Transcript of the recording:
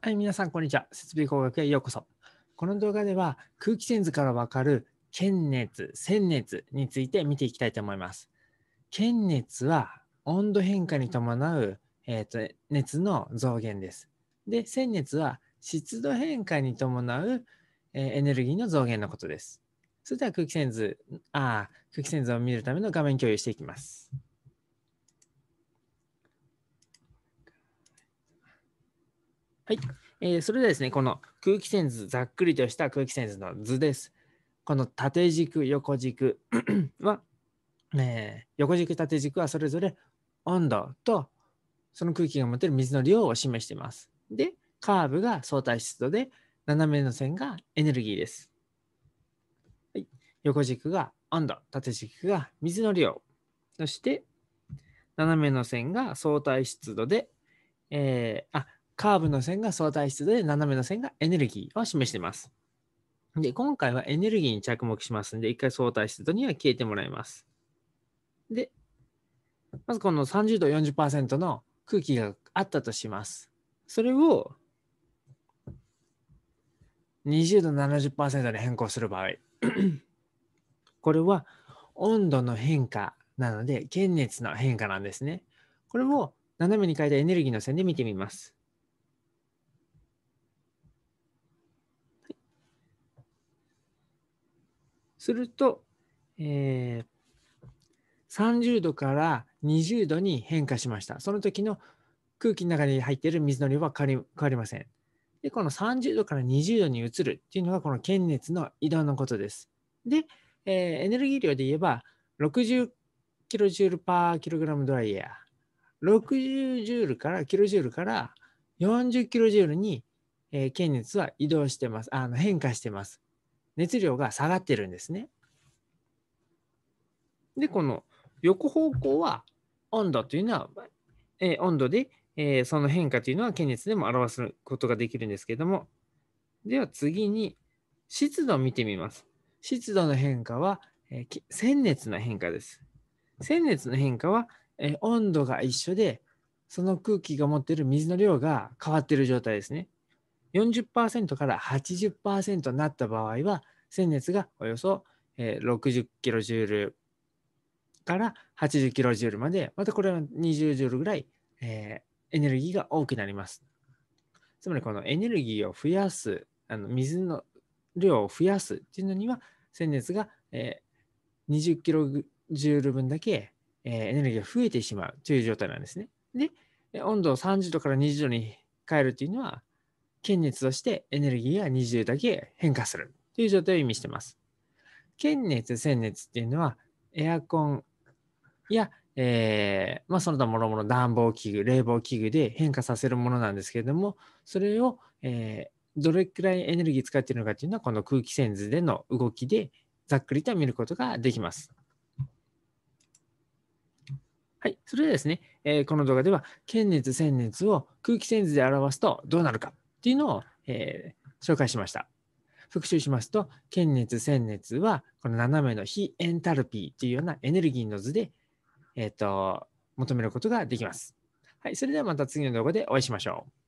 はい、皆さん、こんにちは。設備工学へようこそ。この動画では、空気線図からわかる検熱、鮮熱について見ていきたいと思います。検熱は温度変化に伴う、えーと、熱の増減です。で、鮮熱は湿度変化に伴う、えー、エネルギーの増減のことです。それでは空気線図、あ空気線図を見るための画面共有していきます。はい。えー、それではですね、この空気線図、ざっくりとした空気線図の図です。この縦軸、横軸 は、えー、横軸、縦軸はそれぞれ温度とその空気が持てる水の量を示しています。で、カーブが相対湿度で、斜めの線がエネルギーです。はい、横軸が温度、縦軸が水の量。そして、斜めの線が相対湿度で、えー、あ、カーブの線が相対湿度で、斜めの線がエネルギーを示しています。で、今回はエネルギーに着目しますので、一回相対湿度には消えてもらいます。で、まずこの30度40%の空気があったとします。それを20度70%に変更する場合。これは温度の変化なので、検熱の変化なんですね。これを斜めに変えたエネルギーの線で見てみます。すると、えー、30度から20度に変化しました。その時の空気の中に入っている水の量は変わり変わりません。で、この30度から20度に移るっていうのがこの検熱の移動のことです。で、えー、エネルギー量で言えば60キロジュールパーキログラムドライヤー、60ジュールから、キロジュールから40キロジュールに、えー、検熱は移動してます。あの変化してます。熱量が下がってるんですね。で、この横方向は温度というのは、えー、温度で、えー、その変化というのは検熱でも表すことができるんですけども、では次に湿度を見てみます。湿度の変化は、えー、鮮熱の変化です。鮮熱の変化は、え温度が一緒で、その空気が持っている水の量が変わっている状態ですね。40%から80%になった場合は、鮮熱がおよそ60キロジュールから80キロジュールまで、またこれは20ジュールぐらい、えー、エネルギーが多くなります。つまりこのエネルギーを増やす、あの水の量を増やすっていうのには、鮮熱が、えー、20キロジュール分だけ、えー、エネルギーが増えてしまうという状態なんですね。で、温度を30度から20度に変えるというのは、検熱としてエネルギーが20だけ変化するという状態を意味してます。検熱、潜熱っていうのはエアコンや、えー、まあ、その他もろもろ暖房器具、冷房器具で変化させるものなんですけれども、それを、えー、どれくらいエネルギー使っているのかというのは、この空気線図での動きでざっくりと見ることができます。はい、それでですね、えー、この動画では、検熱、潜熱を空気線図で表すとどうなるかっていうのを、えー、紹介しました。復習しますと、検熱、旋熱は、この斜めの非エンタルピーというようなエネルギーの図で、えっ、ー、と、求めることができます。はい、それではまた次の動画でお会いしましょう。